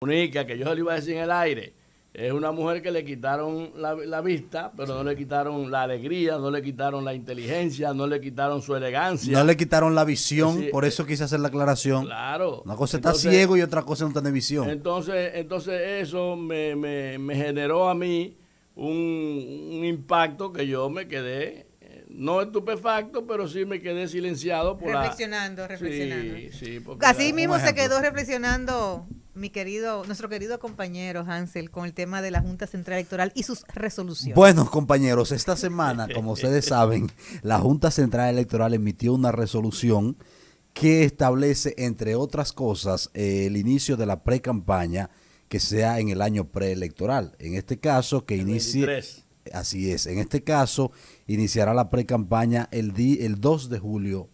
única que yo le iba a decir en el aire, es una mujer que le quitaron la, vista, pero no le quitaron la alegría, no le quitaron la inteligencia, no le quitaron su elegancia. No le quitaron la visión, por eso quise hacer la aclaración. Claro. Una cosa está ciego y otra cosa no tiene visión. Entonces, entonces eso me, me, generó a mí un, impacto que yo me quedé eh, no estupefacto, pero sí me quedé silenciado por reflexionando, reflexionando. Sí, mismo se quedó reflexionando mi querido, nuestro querido compañero Hansel con el tema de la Junta Central Electoral y sus resoluciones. Bueno, compañeros, esta semana, como ustedes saben, la Junta Central Electoral emitió una resolución que establece, entre otras cosas, el inicio de la pre-campaña que sea en el año preelectoral. En este caso, que inicie... Así es, en este caso, iniciará la pre-campaña el, el 2 de julio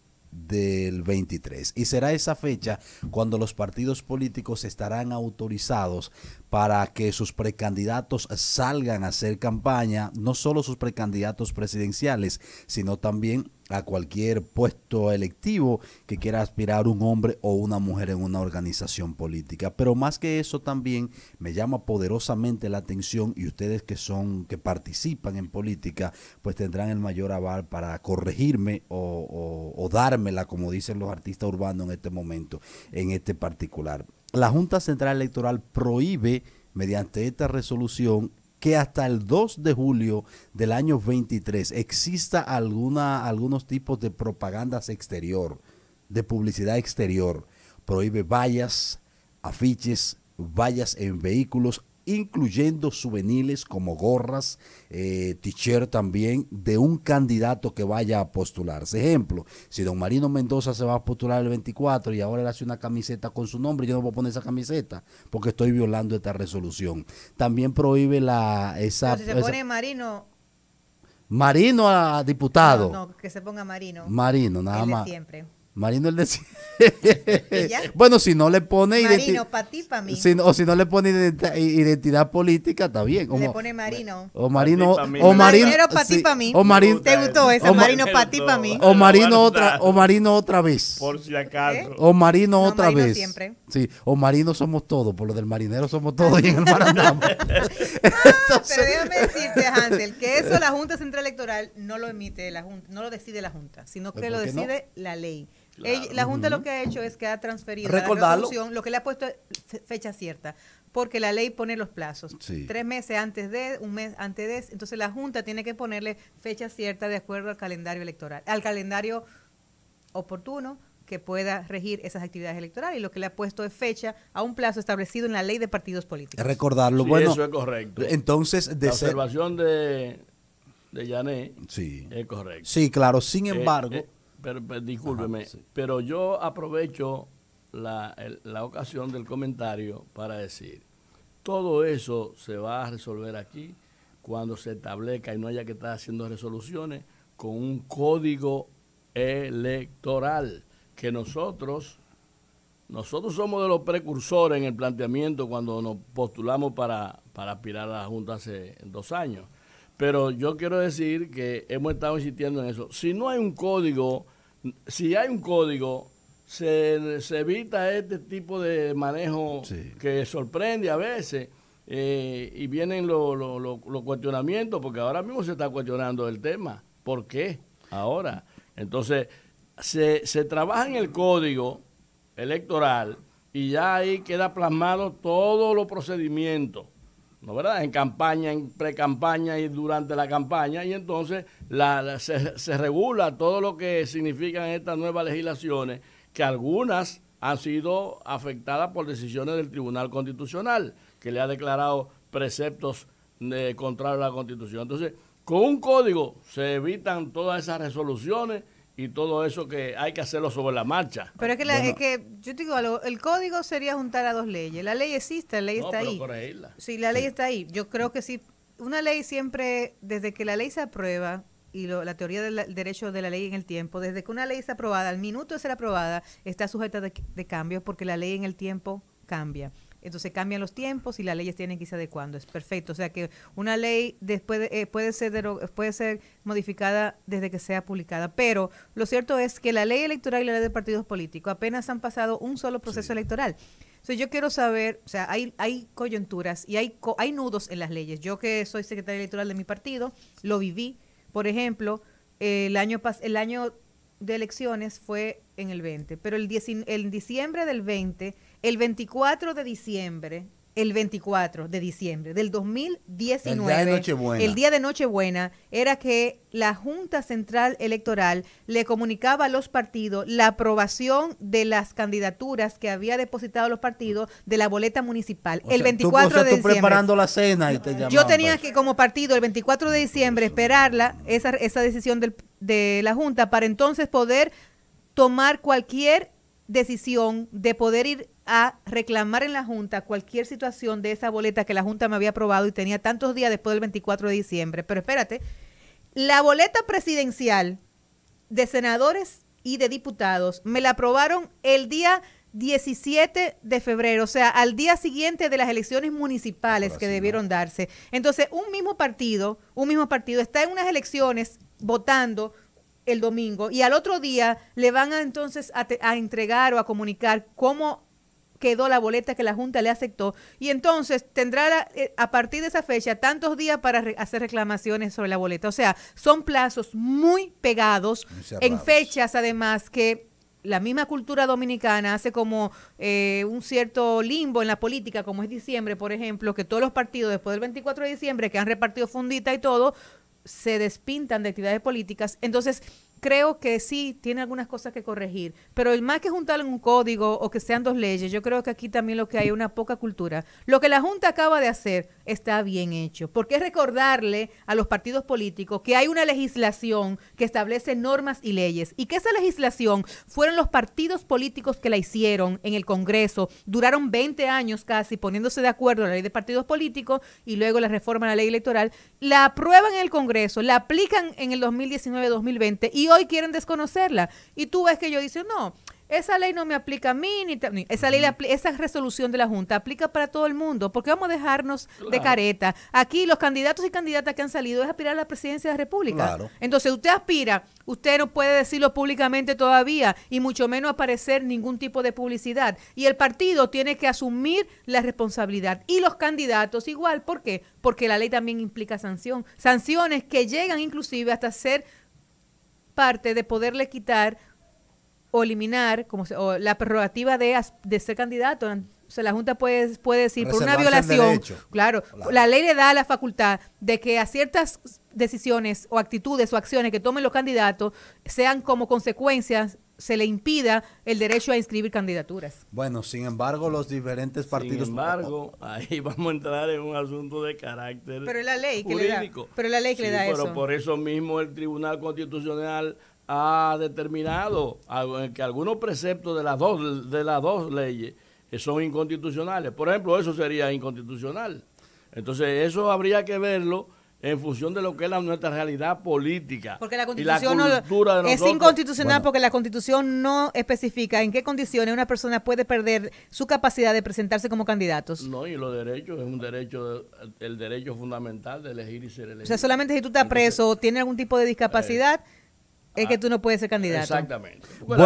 del 23. Y será esa fecha cuando los partidos políticos estarán autorizados para que sus precandidatos salgan a hacer campaña, no solo sus precandidatos presidenciales, sino también a cualquier puesto electivo que quiera aspirar un hombre o una mujer en una organización política. Pero más que eso también me llama poderosamente la atención y ustedes que son, que participan en política, pues tendrán el mayor aval para corregirme o, o dármela, como dicen los artistas urbanos en este momento, en este particular. La Junta Central Electoral prohíbe mediante esta resolución que hasta el 2 de julio del año 23 exista alguna, algunos tipos de propagandas exterior, de publicidad exterior. Prohíbe vallas, afiches, vallas en vehículos, incluyendo juveniles como gorras, eh, t también, de un candidato que vaya a postularse. Ejemplo, si don Marino Mendoza se va a postular el 24 y ahora le hace una camiseta con su nombre, yo no puedo poner esa camiseta porque estoy violando esta resolución. También prohíbe la... Esa, si se pone Marino... Marino a diputado. No, no, que se ponga Marino. Marino, nada más. Siempre. Marino el de Bueno, si no le pone identidad. Si no, o si no le pone identidad, política, está bien. o le pone Marino. O Marino. O Marino. ti, para mí. O Marino. ¿Te gustó ese? Marino para ti, para mí. O Marino otra, o Marino otra vez. Por si acaso. ¿Eh? O Marino otra vez. Siempre. Sí, o Marino somos todos. Por lo del marinero somos todos y en el ah, Pero déjame decirte, Hansel, que eso la Junta Central Electoral no lo emite, la no lo decide la Junta, sino que lo decide la ley la Junta lo que ha hecho es que ha transferido la resolución lo que le ha puesto fecha cierta, porque la ley pone los plazos. Tres meses antes de, un mes antes de, entonces la Junta tiene que ponerle fecha cierta de acuerdo al calendario electoral, al calendario oportuno que pueda regir esas actividades electorales y lo que le ha puesto es fecha a un plazo establecido en la ley de partidos políticos. Recordarlo, bueno. Eso es correcto. Entonces, de la observación de, de sí. es correcto. Sí, claro. Sin eh, embargo, eh, pero, pues, discúlpeme, pero yo aprovecho la, la ocasión del comentario para decir, todo eso se va a resolver aquí cuando se establezca y no haya que estar haciendo resoluciones con un código electoral que nosotros nosotros somos de los precursores en el planteamiento cuando nos postulamos para, para, aspirar a la Junta hace dos años. Pero yo quiero decir que hemos estado insistiendo en eso. Si no hay un código si hay un código, se, evita este tipo de manejo que sorprende a veces. Eh, y vienen los cuestionamientos, porque ahora mismo se está cuestionando el tema. ¿Por qué? Ahora. Entonces, se, se trabaja en el código electoral y ya ahí queda plasmado todos los procedimientos verdad? En campaña, en pre-campaña y durante la campaña, y entonces se, regula todo lo que significan estas nuevas legislaciones, que algunas han sido afectadas por decisiones del Tribunal Constitucional, que le ha declarado preceptos de, eh, contrarios a la Constitución. Entonces, con un código se evitan todas esas resoluciones y todo eso que hay que hacerlo sobre la marcha. Pero es que, es que yo te digo el código sería juntar a dos leyes. La ley existe, la ley está ahí. Sí, la ley está ahí. Yo creo que sí, una ley siempre, desde que la ley se aprueba, y la teoría del derecho de la ley en el tiempo, desde que una ley es aprobada, al minuto de ser aprobada, está sujeta de, de cambios porque la ley en el tiempo cambia. Entonces cambian los tiempos y las leyes tienen que irse adecuando. Es perfecto. O sea que una ley después eh, puede, ser puede ser modificada desde que sea publicada. Pero lo cierto es que la ley electoral y la ley de partidos políticos apenas han pasado un solo proceso electoral. Entonces yo quiero saber, o sea, hay, hay coyunturas y hay, hay nudos en las leyes. Yo que soy secretaria electoral de mi partido, lo viví. Por ejemplo, el año, el año de elecciones fue en el 20, pero el en diciembre del 20 el 24 de diciembre, el 24 de diciembre del 2019, el día de Nochebuena, el día de era que la Junta Central Electoral le comunicaba a los partidos la aprobación de las candidaturas que había depositado los partidos de la boleta municipal. el 24 de diciembre. preparando la cena y te Yo tenía pues. que como partido el 24 de diciembre esperarla esa esa decisión de la Junta para entonces poder tomar cualquier decisión de poder ir a reclamar en la Junta cualquier situación de esa boleta que la Junta me había aprobado y tenía tantos días después del 24 de diciembre. Pero espérate, la boleta presidencial de senadores y de diputados me la aprobaron el día 17 de febrero, o sea, al día siguiente de las elecciones municipales que debieron darse. Entonces, un mismo partido, un mismo partido está en unas elecciones votando el domingo y al otro día le van entonces a entregar o a comunicar cómo quedó la boleta que la Junta le aceptó y entonces tendrá eh, a partir de esa fecha tantos días para hacer reclamaciones sobre la boleta. O sea, son plazos muy pegados en fechas además que la misma cultura dominicana hace como eh, un cierto limbo en la política, como es diciembre, por ejemplo, que todos los partidos después del 24 de diciembre, que han repartido fundita y todo, se despintan de actividades políticas. Entonces, creo que sí tiene algunas cosas que corregir, pero el más que juntar un código o que sean dos leyes, yo creo que aquí también lo que hay es una poca cultura. Lo que la Junta acaba de hacer está bien hecho, porque es recordarle a los partidos políticos que hay una legislación que establece normas y leyes y que esa legislación fueron los partidos políticos que la hicieron en el Congreso, duraron 20 años casi poniéndose de acuerdo a la ley de partidos políticos y luego la reforma a la ley electoral, la aprueban en el Congreso, la aplican en el 2019-2020 y hoy hoy quieren desconocerla. Y tú ves que yo dice no, esa ley no me aplica a mí, ni, esa ley, esa resolución de la Junta aplica para todo el mundo, porque vamos a dejarnos de careta. Aquí los candidatos y candidatas que han salido es aspirar a la presidencia de la República. Entonces usted aspira, usted no puede decirlo públicamente todavía y mucho menos aparecer ningún tipo de publicidad. Y el partido tiene que asumir la responsabilidad. Y los candidatos igual, ¿por qué? Porque la ley también implica sanción. Sanciones que llegan inclusive hasta ser parte de poderle quitar o eliminar como o la prerrogativa de, de ser candidato o sea, la Junta puede, puede decir por una violación, claro, la ley le da la facultad de que a ciertas decisiones o actitudes o acciones que tomen los candidatos sean como consecuencias se le impida el derecho a inscribir candidaturas. Bueno, sin embargo, los diferentes partidos. Sin embargo, ahí vamos a entrar en un asunto de carácter pero pero la ley le da eso. Pero por eso mismo el Tribunal Constitucional ha determinado eh, que algunos preceptos de las dos de las dos leyes eh, son inconstitucionales. Por ejemplo, eso sería inconstitucional. Entonces, eso habría que verlo en función de lo que es nuestra realidad política. Porque la constitución es inconstitucional porque la constitución no especifica en qué condiciones una persona puede perder su capacidad de presentarse como candidatos. No, y los derechos es un derecho, el derecho fundamental de elegir y ser elegido. O sea, solamente si tú estás preso o tienes algún tipo de discapacidad. Eh, es que ah, tú no puedes ser candidato. Exactamente. Bueno,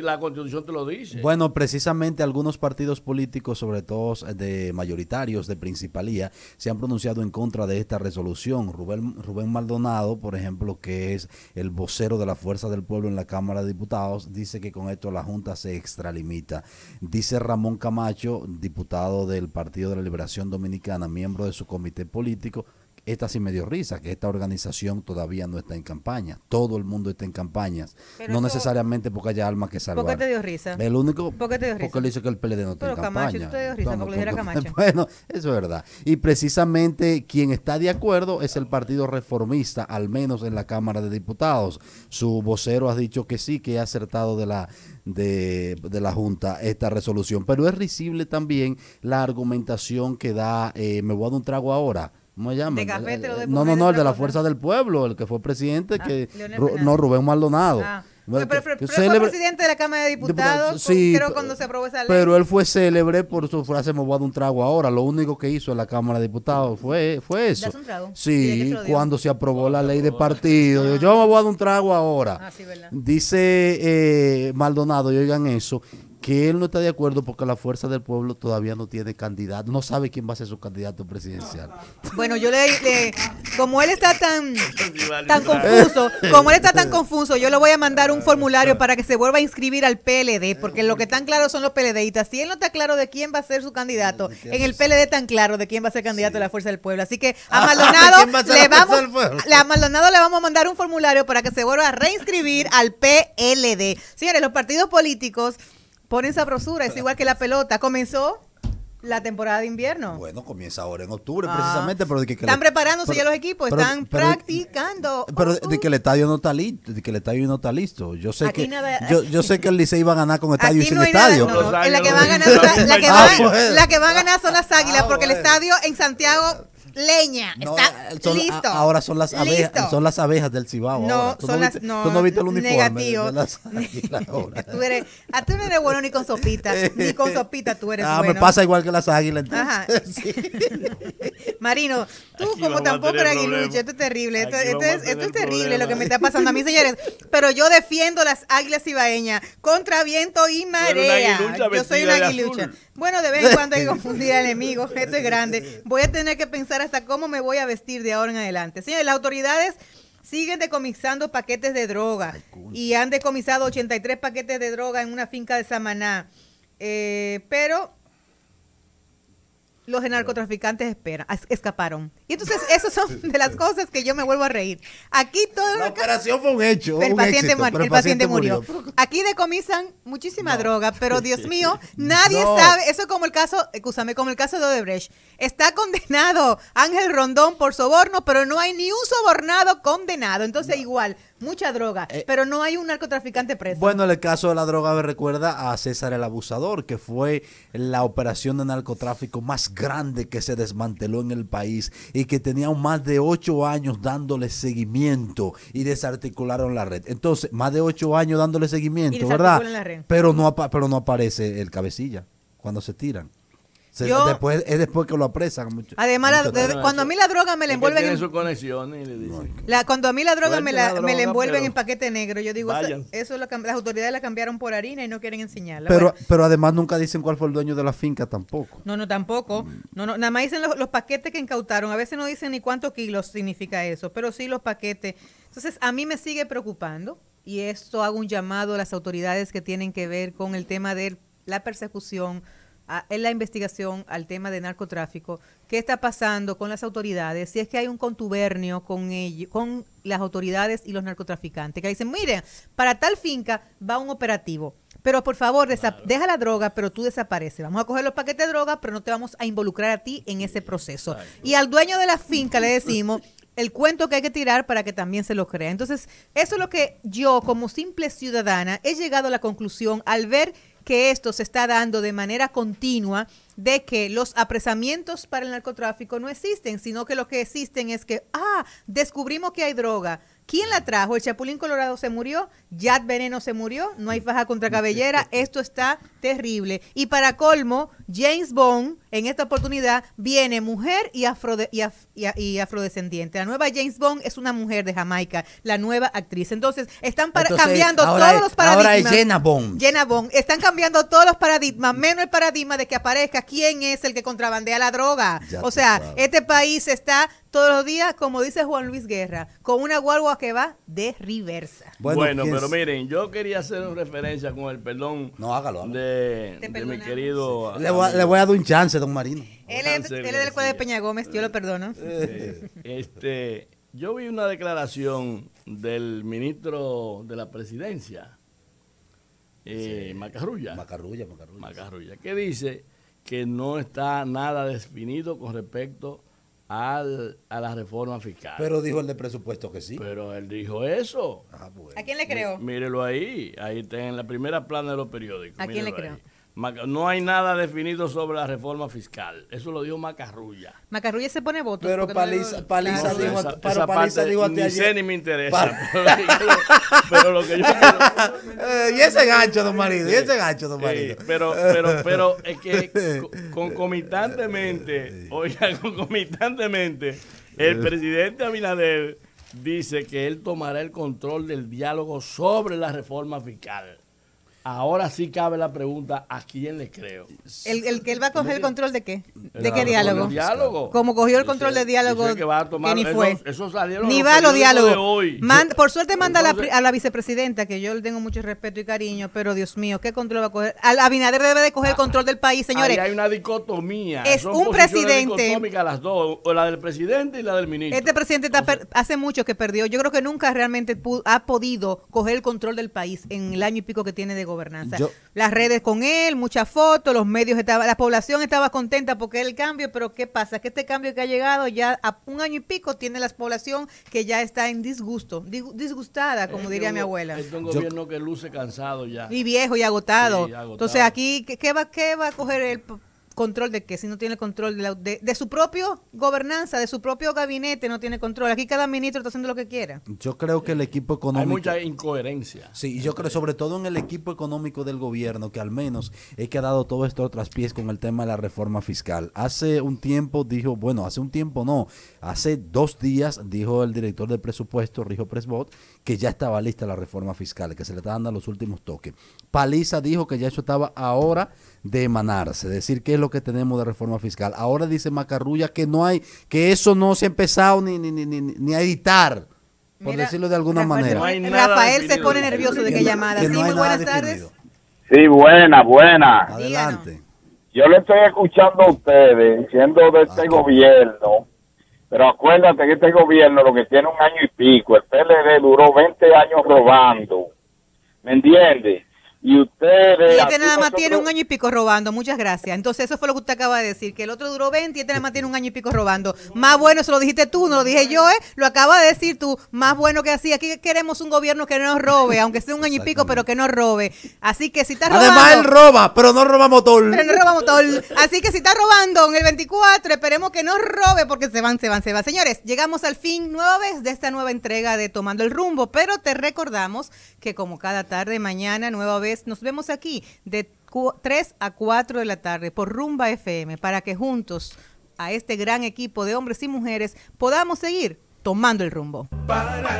la, constitución te lo dice. Bueno, precisamente algunos partidos políticos, sobre todo de mayoritarios de principalía, se han pronunciado en contra de esta resolución. Rubén, Rubén Maldonado, por ejemplo, que es el vocero de la Fuerza del Pueblo en la Cámara de Diputados, dice que con esto la Junta se extralimita. Dice Ramón Camacho, diputado del Partido de la Liberación Dominicana, miembro de su comité político, esta sí me dio risa, que esta organización todavía no está en campaña. Todo el mundo está en campañas. no necesariamente porque haya almas que salvar. ¿Por qué te dio risa? El único, ¿Por qué te dio risa? Porque le dice que el PLD no está en campaña. Pero Camacho, dio risa porque, le Camacho. Bueno, eso es verdad. Y precisamente quien está de acuerdo es el Partido Reformista, al menos en la Cámara de Diputados. Su vocero ha dicho que sí, que ha acertado de la de, la Junta esta resolución. Pero es risible también la argumentación que da, eh, me voy a dar un trago ahora, ¿Cómo se llama? no, no, no, el de la Fuerza del Pueblo, el que fue presidente, ah, que no, Rubén Maldonado. Ah, pero, fue presidente de la Cámara de Diputados, creo cuando se aprobó esa ley. Pero él fue célebre por su frase, me voy a dar un trago ahora. Lo único que hizo en la Cámara de Diputados fue, fue eso. un trago? Sí, cuando se aprobó la ley de partido. Yo me voy a dar un trago ahora. Ah, sí, Dice eh, Maldonado, y oigan eso, que él no está de acuerdo porque la fuerza del pueblo todavía no tiene candidato, no sabe quién va a ser su candidato presidencial. Bueno, yo le, como él está tan, tan confuso, como él está tan confuso, yo le voy a mandar un formulario para que se vuelva a inscribir al PLD, porque lo que están claros son los PLDistas. Si él no está claro de quién va a ser su candidato, en el PLD tan claro de quién va a ser candidato de la fuerza del pueblo. Así que a Maldonado le vamos, a Maldonado le vamos a mandar un formulario para que se vuelva a reinscribir al PLD. Señores, los partidos políticos Ponen sabrosura, es igual que la pelota. Comenzó la temporada de invierno. Bueno, comienza ahora en octubre ah. precisamente, están preparándose ya los equipos, están practicando. Pero de uh. que el estadio no está listo, que el estadio no está listo. Yo sé que yo, sé que el Licey va a ganar con estadio y sin estadio. La que ah, pues. la que va a ganar son las Águilas, ah, porque el pues. estadio en Santiago leña. está eh, listo. ahora son las abejas, son las abejas del Cibao. No, son no las, viste, no, el uniforme. Negativo. tú eres, a tú no eres bueno ni con sopita, ni con sopita tú eres ah, me pasa igual que las águilas. Entonces. Marino, tú como tampoco eres aguilucha esto es terrible, esto, es, terrible lo que me está pasando a mí, señores. Pero yo defiendo las águilas cibaeñas contra viento y marea. Yo soy una aguilucha. Bueno, de vez en cuando hay que confundir al enemigo, esto es grande. Voy a tener que pensar hasta cómo me voy a vestir de ahora en adelante. Señores, las autoridades siguen decomisando paquetes de droga y han decomisado 83 paquetes de droga en una finca de Samaná. Eh, pero los narcotraficantes esperan, escaparon y entonces, esas son de las cosas que yo me vuelvo a reír. Aquí todo. La operación fue un hecho. El, paciente, murió. Aquí decomisan muchísima droga, pero Dios mío, nadie sabe. Eso como el caso, escúchame, como el caso de Odebrecht. Está condenado Ángel Rondón por soborno, pero no hay ni un sobornado condenado. Entonces, igual, mucha droga, eh, pero no hay un narcotraficante preso. Bueno, el caso de la droga me recuerda a César el Abusador, que fue la operación de narcotráfico más grande que se desmanteló en el país y que tenían más de ocho años dándole seguimiento y desarticularon la red. Entonces, más de ocho años dándole seguimiento, ¿verdad? Pero no, pero no aparece el cabecilla cuando se tiran después, es después que lo apresan mucho. Además, cuando a mí la droga me la envuelven. En, conexión y cuando a mí la droga, me la, envuelven en paquete negro. Yo digo, eso, las autoridades la cambiaron por harina y no quieren enseñarla. Pero, pero además nunca dicen cuál fue el dueño de la finca tampoco. No, no, tampoco. No, no, nada más dicen los, los paquetes que incautaron. A veces no dicen ni cuántos kilos significa eso, pero sí los paquetes. Entonces, a mí me sigue preocupando y esto hago un llamado a las autoridades que tienen que ver con el tema de la persecución en la investigación al tema de narcotráfico, qué está pasando con las autoridades, si es que hay un contubernio con ellos, con las autoridades y los narcotraficantes, que dicen, miren, para tal finca va un operativo. Pero por favor, deja la droga, pero tú desapareces. Vamos a coger los paquetes de droga, pero no te vamos a involucrar a ti en ese proceso. Y al dueño de la finca le decimos el cuento que hay que tirar para que también se lo crea. Entonces, eso es lo que yo como simple ciudadana he llegado a la conclusión al ver que esto se está dando de manera continua de que los apresamientos para el narcotráfico no existen, sino que lo que existen es que, ah, descubrimos que hay droga, ¿Quién la trajo? El Chapulín Colorado se murió, Yad Veneno se murió, no hay faja contra cabellera, esto está terrible. Y para colmo, James Bond, en esta oportunidad, viene mujer y, afrodescendiente. La nueva James Bond es una mujer de Jamaica, la nueva actriz. Entonces, están cambiando todos los paradigmas. Ahora Jenna Bond. Jenna Bond. Están cambiando todos los paradigmas, menos el paradigma de que aparezca quién es el que contrabandea la droga. o sea, este país está todos los días, como dice Juan Luis Guerra, con una guagua que va de reversa. Bueno, pero miren, yo quería hacer una referencia con el perdón de, mi querido... Le, voy a, dar un chance, don Marino. Él es, del cuadro de Peña Gómez, yo lo perdono. este, yo vi una declaración del ministro de la presidencia, eh, Macarrulla. Macarrulla, Macarrulla. Macarrulla, que dice que no está nada definido con respecto a a la reforma fiscal. Pero dijo el de presupuesto que sí. Pero él dijo eso. Ah, ¿A quién le creo? Mírelo ahí. Ahí está en la primera plana de los periódicos. ¿A quién le creo? No hay nada definido sobre la reforma fiscal. Eso lo dijo Macarrulla. Macarrulla se pone voto. Pero Paliza, dijo, ni ni me interesa. yo eh, y ese gancho, don Marido. Y ese gancho, don Marido. pero, pero, pero es que concomitantemente, eh, eh, oiga, concomitantemente, el presidente Abinader dice que él tomará el control del diálogo sobre la reforma fiscal. Ahora sí cabe la pregunta, ¿a quién le creo? ¿El, que él va a coger el control de qué? ¿De qué diálogo? diálogo? Como cogió el control de diálogo que, ni fue. ni va a los diálogos. por suerte manda a, la, vicepresidenta, que yo le tengo mucho respeto y cariño, pero Dios mío, ¿qué control va a coger? Al Abinader debe de coger el ah, control del país, señores. hay una dicotomía. Es Son un presidente. las dos, la del presidente y la del ministro. Este presidente hace mucho que perdió. Yo creo que nunca realmente ha podido coger el control del país en el año y pico que tiene de gobierno gobernanza. Las redes con él, muchas fotos, los medios, estaba, la población estaba contenta porque el cambio, pero ¿qué pasa? Que este cambio que ha llegado ya a un año y pico tiene la población que ya está en disgusto, disgustada, como diría mi abuela. Es un gobierno que luce cansado ya. Y viejo y agotado. Entonces aquí, va, ¿qué va a coger el control de que si no tiene control de, su propio gobernanza, de su propio gabinete, no tiene control. Aquí cada ministro está haciendo lo que quiera. Yo creo que el equipo económico... Hay mucha incoherencia. Sí, yo creo sobre todo en el equipo económico del gobierno, que al menos he quedado ha dado todo esto traspiés con el tema de la reforma fiscal. Hace un tiempo dijo, bueno, hace un tiempo no, hace dos días dijo el director de presupuesto, Rijo Presbot, que ya estaba lista la reforma fiscal, que se le estaban dando los últimos toques. Paliza dijo que ya eso estaba ahora de emanarse, decir qué es lo que tenemos de reforma fiscal. Ahora dice Macarrulla que no hay, que eso no se ha empezado ni, ni, a editar. Por decirlo de alguna manera. Rafael se pone nervioso de que, llamada. sí, buenas tardes. Sí, buena, buena. Adelante. Yo le estoy escuchando a ustedes, siendo de este ah, gobierno, pero acuérdate que este gobierno lo que tiene un año y pico, el PLD duró 20 años robando. ¿Me entiendes? Y ustedes. este nada más tiene un año y pico robando. Muchas gracias. Entonces, eso fue lo que usted acaba de decir: que el otro duró 20 y este nada más tiene un año y pico robando. Más bueno, eso lo dijiste tú, no lo dije yo, ¿eh? Lo acaba de decir tú. Más bueno que así. Aquí queremos un gobierno que no nos robe, aunque sea un año y pico, pero que no robe. Así que si está robando. Además, él roba, pero no roba motor. no robamos todo. Así que si está robando en el 24, esperemos que no robe, porque se van, se van, se van. Señores, llegamos al fin nueva vez de esta nueva entrega de Tomando el Rumbo, pero te recordamos que, como cada tarde, mañana, nueva vez nos vemos aquí de 3 a 4 de la tarde por Rumba FM para que juntos a este gran equipo de hombres y mujeres podamos seguir tomando el rumbo. Para